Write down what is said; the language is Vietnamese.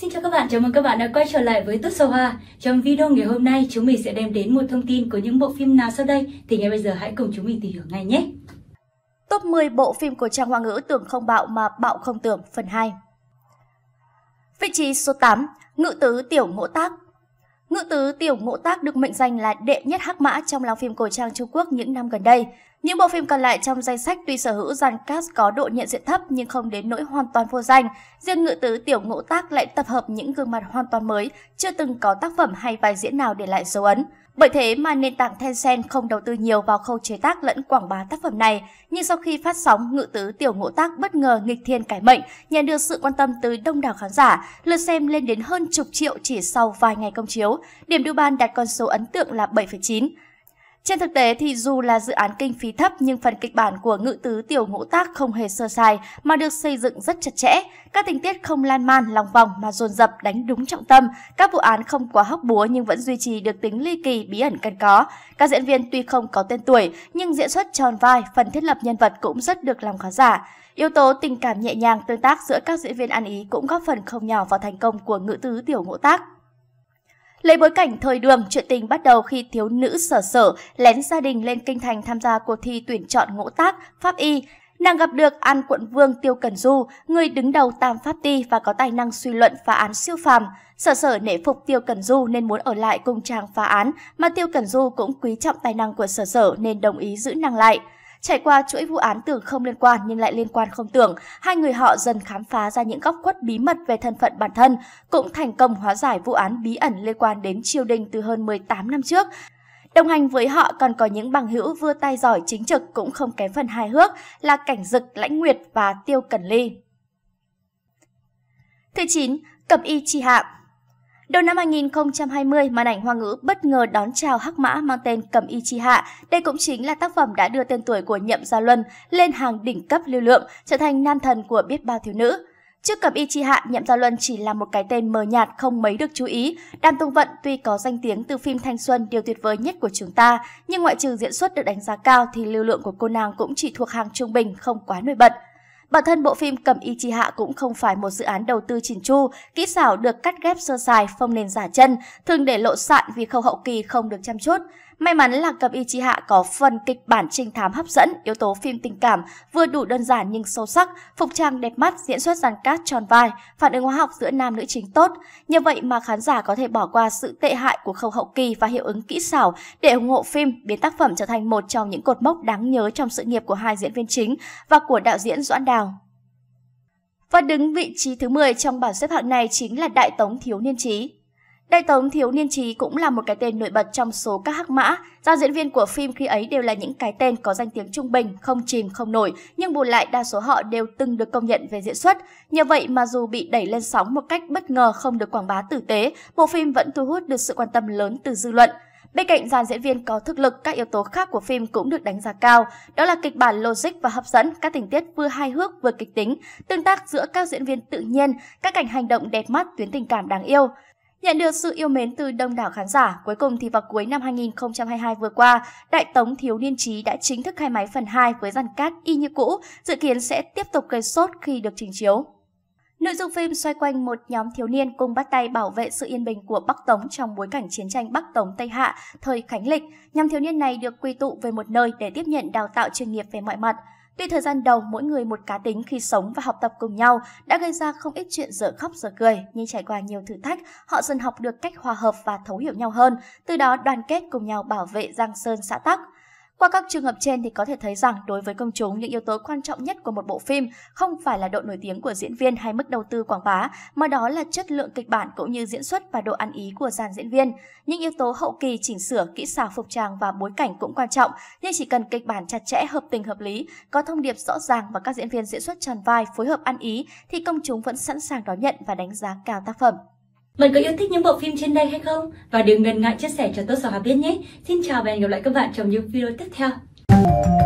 Xin chào các bạn, chào mừng các bạn đã quay trở lại với Tốt Sầu Hoa. Trong video ngày hôm nay, chúng mình sẽ đem đến một thông tin của những bộ phim nào sau đây thì ngay bây giờ hãy cùng chúng mình tìm hiểu ngay nhé. Top 10 bộ phim của trang hoa ngữ tưởng không bạo mà bạo không tưởng phần 2 Vị trí số 8, Ngự tứ tiểu ngỗ tác Ngự tứ Tiểu Ngộ Tác được mệnh danh là đệ nhất hắc mã trong làng phim cổ trang Trung Quốc những năm gần đây. Những bộ phim còn lại trong danh sách tuy sở hữu dàn cast có độ nhận diện thấp nhưng không đến nỗi hoàn toàn vô danh, riêng Ngự tứ Tiểu Ngộ Tác lại tập hợp những gương mặt hoàn toàn mới, chưa từng có tác phẩm hay vai diễn nào để lại dấu ấn. Bởi thế mà nền tảng Tencent không đầu tư nhiều vào khâu chế tác lẫn quảng bá tác phẩm này, nhưng sau khi phát sóng, ngự tứ tiểu ngộ tác bất ngờ nghịch thiên cải mệnh, nhận được sự quan tâm từ đông đảo khán giả, lượt xem lên đến hơn chục triệu chỉ sau vài ngày công chiếu. Điểm đu ban đạt con số ấn tượng là 7,9. Trên thực tế thì dù là dự án kinh phí thấp nhưng phần kịch bản của ngự tứ tiểu ngũ tác không hề sơ sài mà được xây dựng rất chặt chẽ. Các tình tiết không lan man, lòng vòng mà dồn dập đánh đúng trọng tâm. Các vụ án không quá hóc búa nhưng vẫn duy trì được tính ly kỳ bí ẩn cần có. Các diễn viên tuy không có tên tuổi nhưng diễn xuất tròn vai, phần thiết lập nhân vật cũng rất được lòng khán giả. Yếu tố tình cảm nhẹ nhàng tương tác giữa các diễn viên ăn ý cũng góp phần không nhỏ vào thành công của ngự tứ tiểu ngũ tác. Lấy bối cảnh thời đường, chuyện tình bắt đầu khi thiếu nữ sở sở lén gia đình lên kinh thành tham gia cuộc thi tuyển chọn ngũ tác, pháp y. Nàng gặp được An Quận Vương Tiêu Cần Du, người đứng đầu Tam Pháp Ti và có tài năng suy luận phá án siêu phàm. Sở sở nể phục Tiêu Cần Du nên muốn ở lại cùng chàng phá án, mà Tiêu Cần Du cũng quý trọng tài năng của sở sở nên đồng ý giữ nàng lại. Trải qua chuỗi vụ án tưởng không liên quan nhưng lại liên quan không tưởng, hai người họ dần khám phá ra những góc khuất bí mật về thân phận bản thân, cũng thành công hóa giải vụ án bí ẩn liên quan đến triều đình từ hơn 18 năm trước. Đồng hành với họ còn có những bằng hữu vừa tay giỏi chính trực cũng không kém phần hài hước là Cảnh Dực, Lãnh Nguyệt và Tiêu Cẩn Ly. Thứ 9. Cẩm y chi hạng Đầu năm 2020, màn ảnh hoa ngữ bất ngờ đón chào hắc mã mang tên Cầm Y Chi Hạ. Đây cũng chính là tác phẩm đã đưa tên tuổi của Nhậm Gia Luân lên hàng đỉnh cấp lưu lượng, trở thành nam thần của biết bao thiếu nữ. Trước cầm y chi hạ Nhậm Gia Luân chỉ là một cái tên mờ nhạt không mấy được chú ý. Đàm Tùng Vận tuy có danh tiếng từ phim Thanh Xuân điều tuyệt vời nhất của chúng ta, nhưng ngoại trừ diễn xuất được đánh giá cao thì lưu lượng của cô nàng cũng chỉ thuộc hàng trung bình không quá nổi bật. Bản thân bộ phim Cầm Y Chi Hạ cũng không phải một dự án đầu tư chỉn chu, kỹ xảo được cắt ghép sơ sài, không nền giả chân, thường để lộ sạn vì khâu hậu kỳ không được chăm chút. May mắn là cặp hạ có phần kịch bản trinh thám hấp dẫn, yếu tố phim tình cảm, vừa đủ đơn giản nhưng sâu sắc, phục trang đẹp mắt, diễn xuất dàn cát tròn vai, phản ứng hóa học giữa nam nữ chính tốt. Như vậy mà khán giả có thể bỏ qua sự tệ hại của khâu hậu kỳ và hiệu ứng kỹ xảo để ủng hộ phim, biến tác phẩm trở thành một trong những cột mốc đáng nhớ trong sự nghiệp của hai diễn viên chính và của đạo diễn Doãn Đào. Và đứng vị trí thứ 10 trong bảng xếp hạng này chính là Đại Tống Thiếu Niên Trí. Đại tống Thiếu Niên Trí cũng là một cái tên nổi bật trong số các hắc mã. Do diễn viên của phim khi ấy đều là những cái tên có danh tiếng trung bình, không chìm, không nổi, nhưng bù lại đa số họ đều từng được công nhận về diễn xuất. Nhờ vậy mà dù bị đẩy lên sóng một cách bất ngờ không được quảng bá tử tế, bộ phim vẫn thu hút được sự quan tâm lớn từ dư luận. Bên cạnh dàn diễn viên có thực lực, các yếu tố khác của phim cũng được đánh giá cao. Đó là kịch bản logic và hấp dẫn, các tình tiết vừa hài hước vừa kịch tính, tương tác giữa các diễn viên tự nhiên, các cảnh hành động đẹp mắt, tuyến tình cảm đáng yêu. Nhận được sự yêu mến từ đông đảo khán giả, cuối cùng thì vào cuối năm 2022 vừa qua, Đại tống Thiếu Niên Trí đã chính thức khai máy phần 2 với dàn cát y như cũ, dự kiến sẽ tiếp tục gây sốt khi được trình chiếu. Nội dung phim xoay quanh một nhóm thiếu niên cùng bắt tay bảo vệ sự yên bình của Bắc Tống trong bối cảnh chiến tranh Bắc Tống Tây Hạ thời Khánh Lịch. Nhóm thiếu niên này được quy tụ về một nơi để tiếp nhận đào tạo chuyên nghiệp về mọi mặt. Tuy thời gian đầu mỗi người một cá tính khi sống và học tập cùng nhau đã gây ra không ít chuyện dở khóc dở cười, nhưng trải qua nhiều thử thách, họ dần học được cách hòa hợp và thấu hiểu nhau hơn, từ đó đoàn kết cùng nhau bảo vệ Giang Sơn xã Tắc. Qua các trường hợp trên thì có thể thấy rằng đối với công chúng những yếu tố quan trọng nhất của một bộ phim không phải là độ nổi tiếng của diễn viên hay mức đầu tư quảng bá, mà đó là chất lượng kịch bản cũng như diễn xuất và độ ăn ý của dàn diễn viên. Những yếu tố hậu kỳ chỉnh sửa, kỹ xảo phục trang và bối cảnh cũng quan trọng, nhưng chỉ cần kịch bản chặt chẽ, hợp tình hợp lý, có thông điệp rõ ràng và các diễn viên diễn xuất tròn vai, phối hợp ăn ý thì công chúng vẫn sẵn sàng đón nhận và đánh giá cao tác phẩm mình có yêu thích những bộ phim trên đây hay không? Và đừng ngần ngại chia sẻ cho Tốt sở Hà biết nhé. Xin chào và hẹn gặp lại các bạn trong những video tiếp theo.